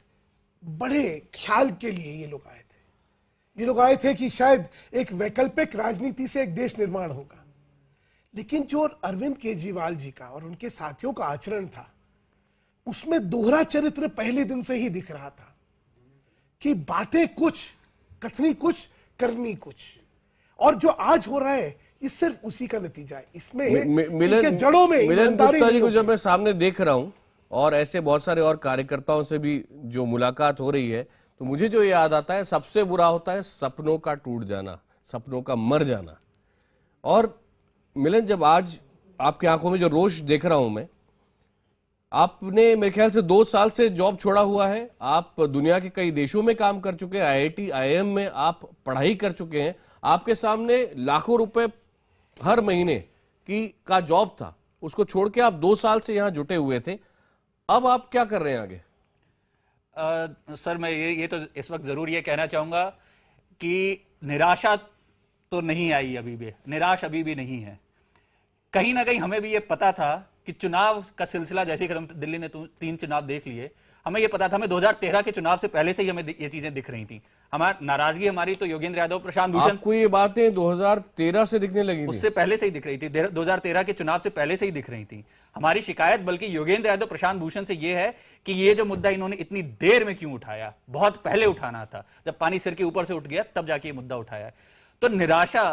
बड़े ख्याल के लिए ये लोग आए थे ये लोग आए थे कि शायद एक वैकल्पिक राजनीति से एक देश निर्माण होगा लेकिन जो अरविंद केजरीवाल जी का और उनके साथियों का आचरण था उसमें दोहरा चरित्र पहले दिन से ही दिख रहा था कि बातें कुछ कथनी कुछ करनी कुछ और जो आज हो रहा है ये सिर्फ उसी का नतीजा है इसमें मिलन जड़ों में मिलन जी को जब मैं सामने देख रहा हूं और ऐसे बहुत सारे और कार्यकर्ताओं से भी जो मुलाकात हो रही है तो मुझे जो याद आता है सबसे बुरा होता है सपनों का टूट जाना सपनों का मर जाना और मिलन जब आज आपकी आंखों में जो रोष देख रहा हूं मैं आपने मेरे ख्याल से दो साल से जॉब छोड़ा हुआ है आप दुनिया के कई देशों में काम कर चुके हैं आईआईटी आईएम में आप पढ़ाई कर चुके हैं आपके सामने लाखों रुपए हर महीने की का जॉब था उसको छोड़ के आप दो साल से यहां जुटे हुए थे अब आप क्या कर रहे हैं आगे आ, सर मैं ये ये तो इस वक्त ज़रूर ये कहना चाहूँगा कि निराशा तो नहीं आई अभी भी निराश अभी भी नहीं है कहीं ना कहीं हमें भी ये पता था कि चुनाव का सिलसिला जैसे कदम दिल्ली ने तो तीन चुनाव देख लिए हमें ये पता था हमें 2013 के चुनाव से पहले से ही हमें ये चीजें दिख रही थी हमारी नाराजगी हमारी तो योगेंद्र यादव प्रशांत भूषण आपको ये बातें 2013 से दिखने लगी उससे पहले से ही दिख रही थी 2013 के चुनाव से पहले से ही दिख रही थी हमारी शिकायत बल्कि योगेंद्र यादव प्रशांत भूषण से ये है कि ये जो मुद्दा इन्होंने इतनी देर में क्यों उठाया बहुत पहले उठाना था जब पानी सिर के ऊपर से उठ गया तब जाके ये मुद्दा उठाया तो निराशा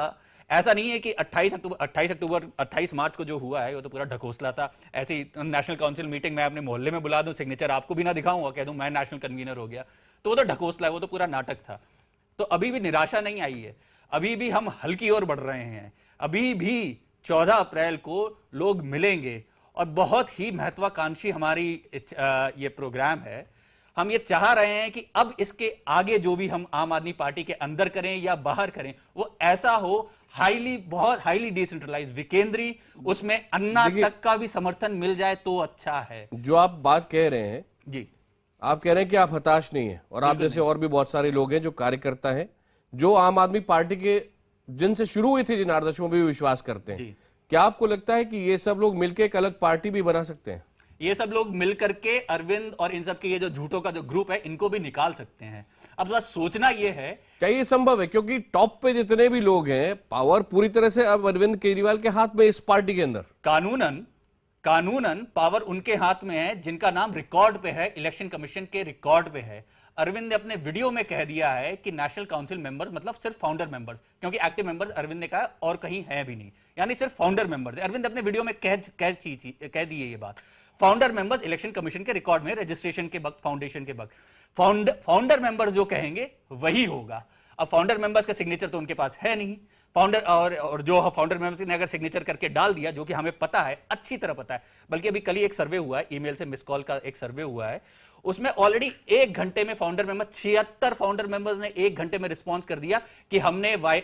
ऐसा नहीं है कि 28 अक्टूबर 28 अक्टूबर 28 मार्च को जो हुआ है वो तो पूरा ढकोसला था ऐसी नेशनल काउंसिल मीटिंग मैं अपने मोहल्ले में बुला दूं सिग्नेचर आपको भी ना दिखाऊंगा कह दूं मैं नेशनल कन्वीनर हो गया तो वो तो ढकोसला है वो तो पूरा नाटक था तो अभी भी निराशा नहीं आई है अभी भी हम हल्की ओर बढ़ रहे हैं अभी भी चौदह अप्रैल को लोग मिलेंगे और बहुत ही महत्वाकांक्षी हमारी ये प्रोग्राम है हम ये चाह रहे हैं कि अब इसके आगे जो भी हम आम आदमी पार्टी के अंदर करें या बाहर करें वो ऐसा हो हाईली बहुत हाईली डिसेंट्रलाइज विकेंद्री उसमें अन्ना तक का भी समर्थन मिल जाए तो अच्छा है जो आप बात कह रहे हैं जी आप कह रहे हैं कि आप हताश नहीं है और आप जैसे और भी बहुत सारे लोग हैं जो कार्यकर्ता है जो आम आदमी पार्टी के जिनसे शुरू हुई थी जिनार्दश में भी विश्वास करते हैं क्या आपको लगता है कि ये सब लोग मिलकर एक अलग पार्टी भी बना सकते हैं ये सब लोग मिलकर के अरविंद और इन सब के ये जो झूठों का जो ग्रुप है इनको भी निकाल सकते हैं अब बस सोचना यह है क्या ये संभव है क्योंकि टॉप पे जितने भी लोग हैं पावर पूरी तरह से अब अरविंद केजरीवाल के हाथ में इस पार्टी के अंदर कानूनन कानूनन पावर उनके हाथ में है जिनका नाम रिकॉर्ड पे है इलेक्शन कमीशन के रिकॉर्ड पे है अरविंद ने अपने वीडियो में कह दिया है कि नेशनल काउंसिल मेंबर्स मतलब सिर्फ फाउंडर मेंबर्स क्योंकि एक्टिव मेंबर्स अरविंद ने कहा और कहीं है भी नहीं यानी सिर्फ फाउंडर मेंबर्स अरविंद अपने वीडियो में कह कह, कह, कह दी है ये बात फाउंडर मेंबर्स इलेक्शन कमीशन के रिकॉर्ड में रजिस्ट्रेशन के वक्त फाउंडेशन के वक्त फाउंड फाउंडर मेंबर्स जो कहेंगे वही होगा अब फाउंडर मेंबर्स का सिग्नेचर तो उनके पास है नहीं फाउंडर और और जो फाउंडर मेंबर्स ने अगर सिग्नेचर करके डाल दिया जो कि हमें पता है अच्छी तरह पता है बल्कि अभी कल ही एक सर्वे हुआ है ईमेल से मिस कॉल का एक सर्वे हुआ है उसमें ऑलरेडी एक घंटे में फाउंडर मेंबर छिहत्तर फाउंडर मेंबर्स ने एक घंटे में रिस्पॉन्स कर दिया कि हमने वाई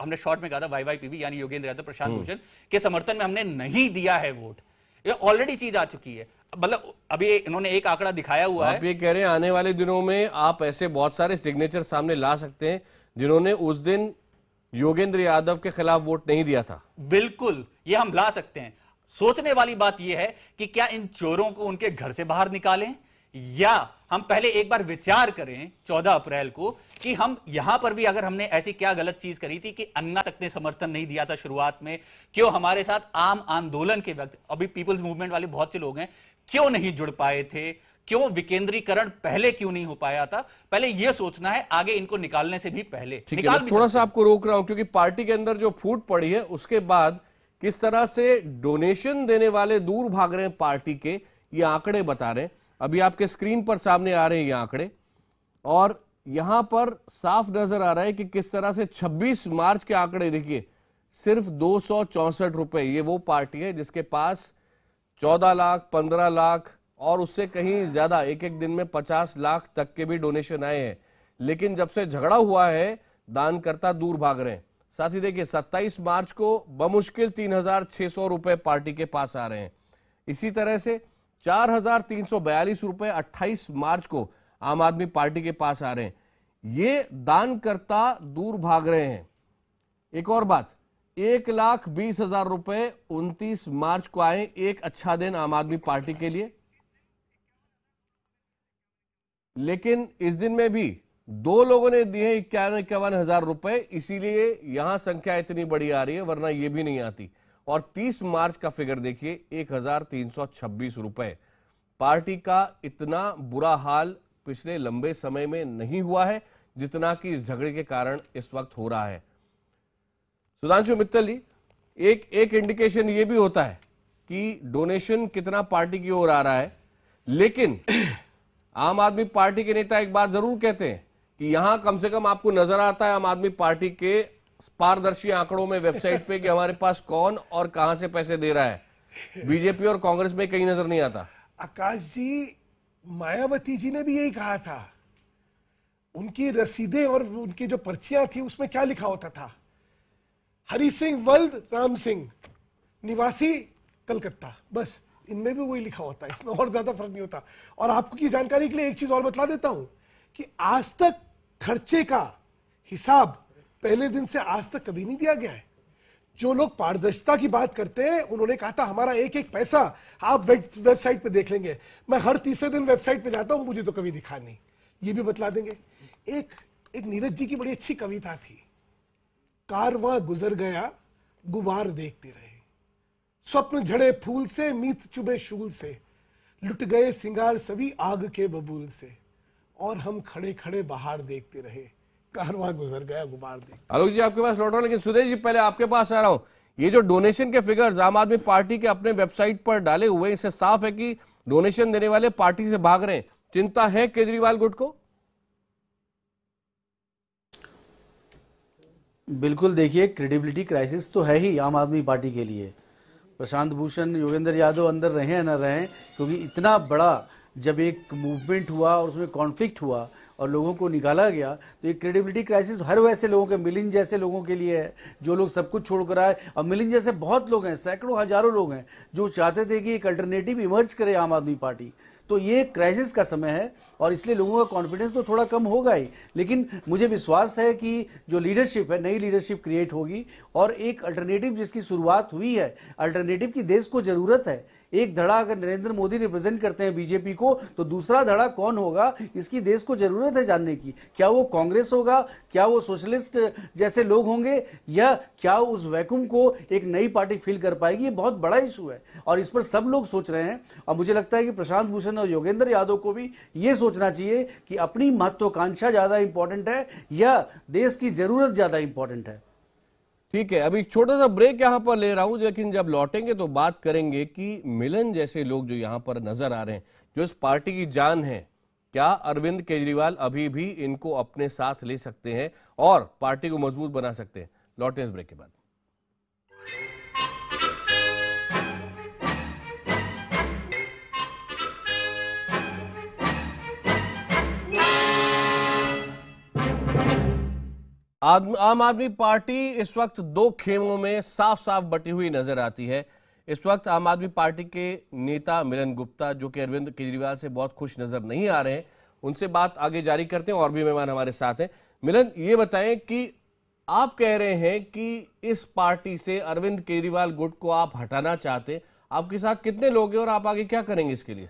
हमने शॉर्ट में कहा था वाई वाई पीवी यानी योगेंद्र यादव प्रशांत हम्म। भूषण के समर्थन में हमने नहीं दिया है वोट ये ऑलरेडी चीज आ चुकी है मतलब अभी इन्होंने एक आंकड़ा दिखाया हुआ आप है आप ये कह रहे हैं आने वाले दिनों में आप ऐसे बहुत सारे सिग्नेचर सामने ला सकते हैं जिन्होंने उस दिन योगेंद्र यादव के खिलाफ वोट नहीं दिया था बिल्कुल ये हम ला सकते हैं सोचने वाली बात यह है कि क्या इन चोरों को उनके घर से बाहर निकालें या हम पहले एक बार विचार करें 14 अप्रैल को कि हम यहां पर भी अगर हमने ऐसी क्या गलत चीज करी थी कि अन्ना तक ने समर्थन नहीं दिया था शुरुआत में क्यों हमारे साथ आम आंदोलन के वक्त अभी पीपल्स मूवमेंट वाले बहुत से लोग हैं क्यों नहीं जुड़ पाए थे क्यों विकेंद्रीकरण पहले क्यों नहीं हो पाया था पहले यह सोचना है आगे इनको निकालने से भी पहले निकाल भी थोड़ा सा आपको रोक रहा हूं क्योंकि पार्टी के अंदर जो फूट पड़ी है उसके बाद किस तरह से डोनेशन देने वाले दूर भाग रहे हैं पार्टी के ये आंकड़े बता रहे हैं अभी आपके स्क्रीन पर सामने आ रहे हैं ये आंकड़े और यहां पर साफ नजर आ रहा है कि किस तरह से 26 मार्च के आंकड़े देखिए सिर्फ दो रुपए ये वो पार्टी है जिसके पास 14 लाख 15 लाख और उससे कहीं ज्यादा एक एक दिन में 50 लाख तक के भी डोनेशन आए हैं लेकिन जब से झगड़ा हुआ है दानकर्ता दूर भाग रहे हैं साथ ही देखिए 27 मार्च को बमुश्किल तीन रुपए पार्टी के पास आ रहे हैं इसी तरह से चार हजार तीन सौ बयालीस रुपए अट्ठाईस मार्च को आम आदमी पार्टी के पास आ रहे हैं ये दानकर्ता दूर भाग रहे हैं एक और बात एक लाख बीस हजार रुपए उनतीस मार्च को आए एक अच्छा दिन आम आदमी पार्टी के लिए लेकिन इस दिन में भी दो लोगों ने दिए इक्यावन इक्यावन हजार रुपए इसीलिए यहां संख्या इतनी बड़ी आ रही है वरना यह भी नहीं आती और 30 मार्च का फिगर देखिए एक हजार रुपए पार्टी का इतना बुरा हाल पिछले लंबे समय में नहीं हुआ है जितना कि इस झगड़े के कारण इस वक्त हो रहा है सुधांशु मित्तल जी एक एक इंडिकेशन ये भी होता है कि डोनेशन कितना पार्टी की ओर आ रहा है लेकिन आम आदमी पार्टी के नेता एक बात जरूर कहते हैं कि यहां कम से कम आपको नजर आता है आम आदमी पार्टी के पारदर्शी आंकड़ों में वेबसाइट पे कि हमारे पास कौन और कहां से पैसे दे रहा है बीजेपी और कांग्रेस में कहीं नजर नहीं आता आकाश जी मायावती जी ने भी यही कहा था उनकी रसीदें और उनकी जो पर्चियां थी उसमें क्या लिखा होता था हरी सिंह वल्द राम सिंह निवासी कलकत्ता बस इनमें भी वही लिखा होता है इसमें और ज्यादा फर्क नहीं होता और आपको की जानकारी के लिए एक चीज और बतला देता हूं कि आज तक खर्चे का हिसाब पहले दिन से आज तक कभी नहीं दिया गया है जो लोग पारदर्शिता की बात करते हैं उन्होंने कहा था हमारा एक एक पैसा आप वेबसाइट पर देख लेंगे मैं हर तीसरे दिन वेबसाइट पर जाता हूँ मुझे तो कभी दिखा नहीं ये भी बतला देंगे एक एक नीरज जी की बड़ी अच्छी कविता थी कारवा गुजर गया गुबार देखते रहे स्वप्न झड़े फूल से मीत चुभे शूल से लुट गए सिंगार सभी आग के बबूल से और हम खड़े खड़े बाहर देखते रहे कारवा गुजर गया गुबार दी आलोक जी आपके पास लौट रहा लेकिन सुदेश जी पहले आपके पास आ रहा हूँ ये जो डोनेशन के फिगर्स आम आदमी पार्टी के अपने वेबसाइट पर डाले हुए इससे साफ है कि डोनेशन देने वाले पार्टी से भाग रहे हैं चिंता है केजरीवाल गुट को बिल्कुल देखिए क्रेडिबिलिटी क्राइसिस तो है ही आम आदमी पार्टी के लिए प्रशांत भूषण योगेंद्र यादव अंदर रहे या ना रहे क्योंकि इतना बड़ा जब एक मूवमेंट हुआ और उसमें कॉन्फ्लिक्ट हुआ और लोगों को निकाला गया तो ये क्रेडिबिलिटी क्राइसिस हर वैसे लोगों के मिलिन जैसे लोगों के लिए है जो लोग सब कुछ छोड़कर आए और मिलिन जैसे बहुत लोग हैं सैकड़ों हजारों लोग हैं जो चाहते थे कि एक अल्टरनेटिव इमर्ज करे आम आदमी पार्टी तो ये क्राइसिस का समय है और इसलिए लोगों का कॉन्फिडेंस तो थोड़ा कम होगा ही लेकिन मुझे विश्वास है कि जो लीडरशिप है नई लीडरशिप क्रिएट होगी और एक अल्टरनेटिव जिसकी शुरुआत हुई है अल्टरनेटिव की देश को ज़रूरत है एक धड़ा अगर नरेंद्र मोदी रिप्रेजेंट करते हैं बीजेपी को तो दूसरा धड़ा कौन होगा इसकी देश को जरूरत है जानने की क्या वो कांग्रेस होगा क्या वो सोशलिस्ट जैसे लोग होंगे या क्या उस वैक्यूम को एक नई पार्टी फील कर पाएगी ये बहुत बड़ा इशू है और इस पर सब लोग सोच रहे हैं और मुझे लगता है कि प्रशांत भूषण और योगेंद्र यादव को भी ये सोचना चाहिए कि अपनी महत्वाकांक्षा ज्यादा इंपॉर्टेंट है या देश की जरूरत ज्यादा इंपॉर्टेंट है ठीक है अभी छोटा सा ब्रेक यहां पर ले रहा हूं लेकिन जब लौटेंगे तो बात करेंगे कि मिलन जैसे लोग जो यहां पर नजर आ रहे हैं जो इस पार्टी की जान है क्या अरविंद केजरीवाल अभी भी इनको अपने साथ ले सकते हैं और पार्टी को मजबूत बना सकते हैं लौटें इस ब्रेक के बाद आम आम आदमी पार्टी इस वक्त दो खेमों में साफ साफ बटी हुई नजर आती है इस वक्त आम आदमी पार्टी के नेता मिलन गुप्ता जो कि अरविंद केजरीवाल से बहुत खुश नजर नहीं आ रहे हैं उनसे बात आगे जारी करते हैं और भी मेहमान हमारे साथ हैं मिलन ये बताएं कि आप कह रहे हैं कि इस पार्टी से अरविंद केजरीवाल गुट को आप हटाना चाहते आपके साथ कितने लोग हैं और आप आगे क्या करेंगे इसके लिए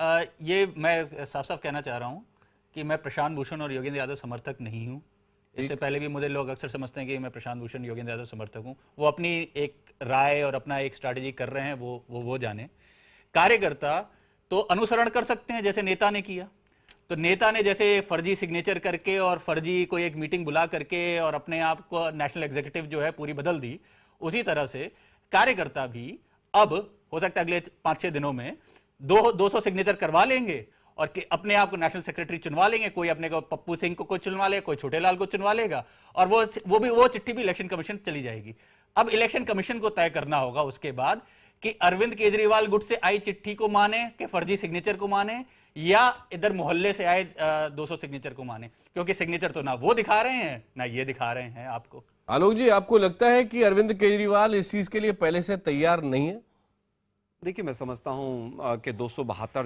आ, ये मैं साफ साफ कहना चाह रहा हूँ कि मैं प्रशांत भूषण और योगेंद्र यादव समर्थक नहीं हूँ इससे पहले भी मुझे लोग अक्सर समझते हैं कि मैं प्रशांत भूषण योगेंद्र यादव समर्थक हूँ वो अपनी एक राय और अपना एक स्ट्रैटेजी कर रहे हैं वो वो वो जाने कार्यकर्ता तो अनुसरण कर सकते हैं जैसे नेता ने किया तो नेता ने जैसे फर्जी सिग्नेचर करके और फर्जी कोई एक मीटिंग बुला करके और अपने आप को नेशनल एग्जीक्यूटिव जो है पूरी बदल दी उसी तरह से कार्यकर्ता भी अब हो सकता है अगले पांच छह दिनों में दो दो सौ सिग्नेचर करवा लेंगे और अपने आप को नेशनल सेक्रेटरी चुनवा लेंगे कोई अपने को पप्पू सिंह को कोई चुनवा ले कोई छोटे लाल को चुनवा लेगा और वो वो भी वो चिट्ठी भी इलेक्शन कमीशन चली जाएगी अब इलेक्शन कमीशन को तय करना होगा उसके बाद कि अरविंद केजरीवाल गुट से आई चिट्ठी को माने के फर्जी सिग्नेचर को माने या इधर मोहल्ले से आए दो सिग्नेचर को माने क्योंकि सिग्नेचर तो ना वो दिखा रहे हैं ना ये दिखा रहे हैं आपको आलोक जी आपको लगता है कि अरविंद केजरीवाल इस चीज के लिए पहले से तैयार नहीं है देखिए मैं समझता हूँ कि दो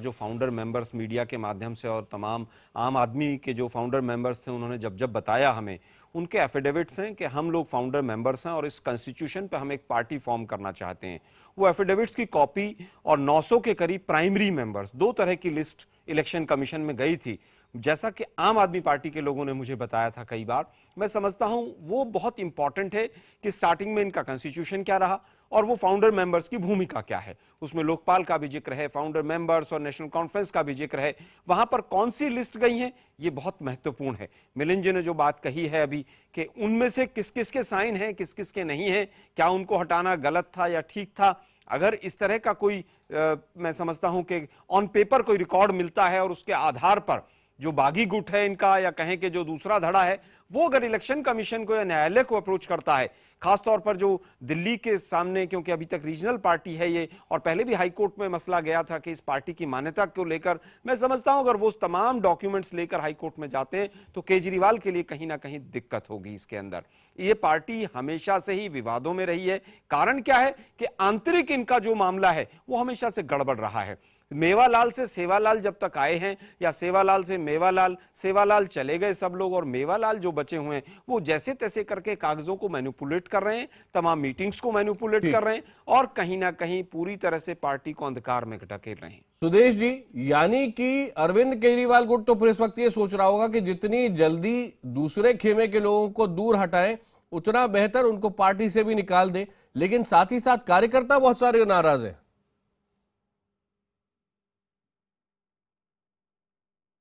जो फाउंडर मेंबर्स मीडिया के माध्यम से और तमाम आम आदमी के जो फाउंडर मेंबर्स थे उन्होंने जब जब बताया हमें उनके एफिडेविट्स हैं कि हम लोग फाउंडर मेंबर्स हैं और इस कॉन्स्टिट्यूशन पे हम एक पार्टी फॉर्म करना चाहते हैं वो एफिडेविट्स की कॉपी और 900 के करीब प्राइमरी मेंबर्स दो तरह की लिस्ट इलेक्शन कमीशन में गई थी जैसा कि आम आदमी पार्टी के लोगों ने मुझे बताया था कई बार मैं समझता हूँ वो बहुत इंपॉर्टेंट है कि स्टार्टिंग में इनका कॉन्स्टिट्यूशन क्या रहा और वो फाउंडर मेंबर्स की भूमिका क्या है उसमें लोकपाल का भी जिक्र है फाउंडर मेंबर्स और नेशनल कॉन्फ्रेंस का भी जिक्र है वहां पर कौन सी लिस्ट गई है ये बहुत महत्वपूर्ण है मिलिंद जी ने जो बात कही है अभी कि उनमें से किस किस के साइन हैं किस किस के नहीं हैं क्या उनको हटाना गलत था या ठीक था अगर इस तरह का कोई आ, मैं समझता हूं कि ऑन पेपर कोई रिकॉर्ड मिलता है और उसके आधार पर जो बागी गुट है इनका या कहें कि जो दूसरा धड़ा है वो अगर इलेक्शन कमीशन को या न्यायालय को अप्रोच करता है खासतौर पर जो दिल्ली के सामने क्योंकि अभी तक रीजनल पार्टी है ये और पहले भी हाईकोर्ट में मसला गया था कि इस पार्टी की मान्यता को लेकर मैं समझता हूं अगर वो तमाम डॉक्यूमेंट्स लेकर हाईकोर्ट में जाते हैं तो केजरीवाल के लिए कहीं ना कहीं दिक्कत होगी इसके अंदर ये पार्टी हमेशा से ही विवादों में रही है कारण क्या है कि आंतरिक इनका जो मामला है वो हमेशा से गड़बड़ रहा है मेवालाल से सेवालाल जब तक आए हैं या सेवालाल से मेवालाल सेवालाल चले गए सब लोग और मेवालाल जो बचे हुए हैं वो जैसे तैसे करके कागजों को मैनिपुलेट कर रहे हैं तमाम मीटिंग्स को मैनिपुलेट कर रहे हैं और कहीं ना कहीं पूरी तरह से पार्टी को अंधकार में ढकेल रहे हैं सुदेश जी यानी कि अरविंद केजरीवाल गुट तो फिर इस वक्त ये सोच रहा होगा कि जितनी जल्दी दूसरे खेमे के लोगों को दूर हटाएं उतना बेहतर उनको पार्टी से भी निकाल दे लेकिन साथ ही साथ कार्यकर्ता बहुत सारे नाराज हैं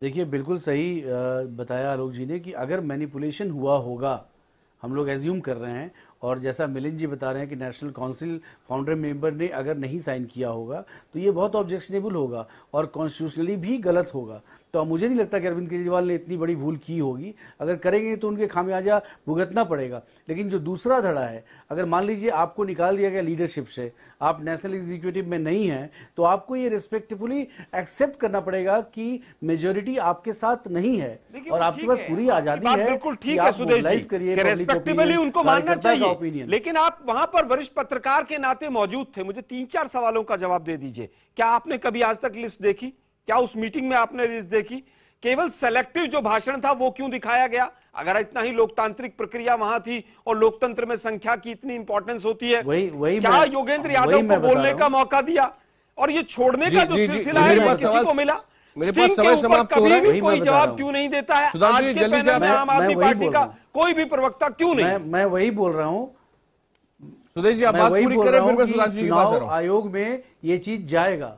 देखिए बिल्कुल सही बताया आलोक जी ने कि अगर मैनिपुलेशन हुआ होगा हम लोग एज्यूम कर रहे हैं और जैसा मिलिन जी बता रहे हैं कि नेशनल काउंसिल फाउंडर मेंबर ने अगर नहीं साइन किया होगा तो ये बहुत ऑब्जेक्शनेबल होगा और कॉन्स्टिट्यूशनली भी गलत होगा तो मुझे नहीं लगता कि अरविंद केजरीवाल ने इतनी बड़ी भूल की होगी अगर करेंगे तो उनके खामियाजा भुगतना पड़ेगा लेकिन जो दूसरा धड़ा है अगर मान लीजिए आपको निकाल दिया गया लीडरशिप से आप नेशनल एग्जीक्यूटिव में नहीं हैं तो आपको ये रिस्पेक्टफुली एक्सेप्ट करना पड़ेगा कि मेजोरिटी आपके साथ नहीं है और आपके पास पूरी आजादी है बिल्कुल ठीक है सुदेश उनको मानना चाहिए लेकिन आप वहां पर वरिष्ठ पत्रकार के नाते मौजूद थे मुझे तीन चार सवालों का जवाब दे दीजिए क्या आपने कभी आज तक लिस्ट देखी क्या उस मीटिंग में आपने रिस्क देखी केवल सेलेक्टिव जो भाषण था वो क्यों दिखाया गया अगर इतना ही लोकतांत्रिक प्रक्रिया वहां थी और लोकतंत्र में संख्या की इतनी इंपॉर्टेंस होती है वही वही क्या योगेंद्र यादव को बोलने का मौका दिया और ये छोड़ने का जो सिलसिला है वो किसी को मिला कोई जवाब क्यों नहीं देता है आज के पैनल में आम आदमी पार्टी का कोई भी प्रवक्ता क्यों नहीं मैं वही बोल रहा हूँ सुदेश जी आप बात पूरी करें फिर मैं सुधांशु जी के पास आयोग में ये चीज जाएगा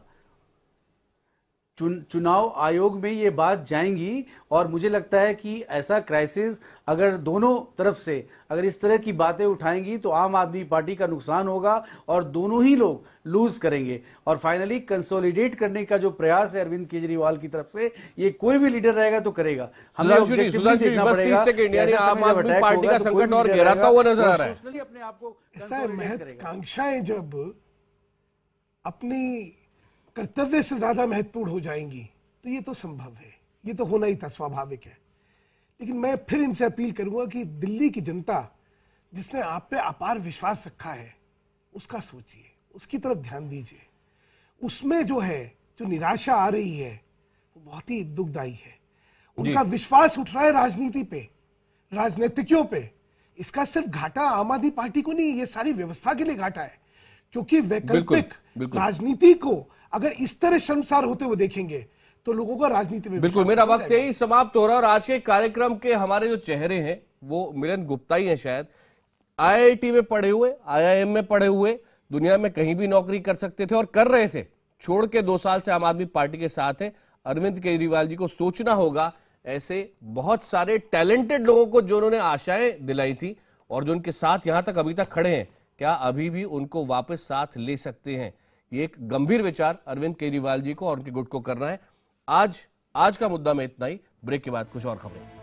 चुन, चुनाव आयोग में ये बात जाएंगी और मुझे लगता है कि ऐसा क्राइसिस अगर दोनों तरफ से अगर इस तरह की बातें उठाएंगी तो आम आदमी पार्टी का नुकसान होगा और दोनों ही लोग लूज करेंगे और फाइनली कंसोलिडेट करने का जो प्रयास है अरविंद केजरीवाल की तरफ से ये कोई भी लीडर रहेगा तो करेगा हमें तो अपने आप को जब अपनी कर्तव्य से ज़्यादा महत्वपूर्ण हो जाएंगी तो ये तो संभव है ये तो होना ही था स्वाभाविक है लेकिन मैं फिर इनसे अपील करूंगा कि दिल्ली की जनता जिसने आप पे अपार विश्वास रखा है उसका सोचिए उसकी तरफ ध्यान दीजिए उसमें जो है जो निराशा आ रही है वो बहुत ही दुखदायी है उनका विश्वास उठ रहा है राजनीति पे राजनीतिकियों पे इसका सिर्फ घाटा आम आदमी पार्टी को नहीं ये सारी व्यवस्था के लिए घाटा है क्योंकि वैकल्पिक राजनीति को अगर इस तरह शर्मसार होते हुए देखेंगे तो लोगों का राजनीति में बिल्कुल मेरा वक्त यही समाप्त हो रहा है और आज के कार्यक्रम के हमारे जो चेहरे हैं वो मिलन गुप्ता ही हैं शायद आईआईटी में पढ़े हुए आईआईएम में पढ़े हुए दुनिया में कहीं भी नौकरी कर सकते थे और कर रहे थे छोड़ के दो साल से आम आदमी पार्टी के साथ है अरविंद केजरीवाल जी को सोचना होगा ऐसे बहुत सारे टैलेंटेड लोगों को जो उन्होंने आशाएं दिलाई थी और जो उनके साथ यहां तक अभी तक खड़े हैं क्या अभी भी उनको वापस साथ ले सकते हैं ये एक गंभीर विचार अरविंद केजरीवाल जी को और उनके गुट को करना है आज आज का मुद्दा में इतना ही ब्रेक के बाद कुछ और खबरें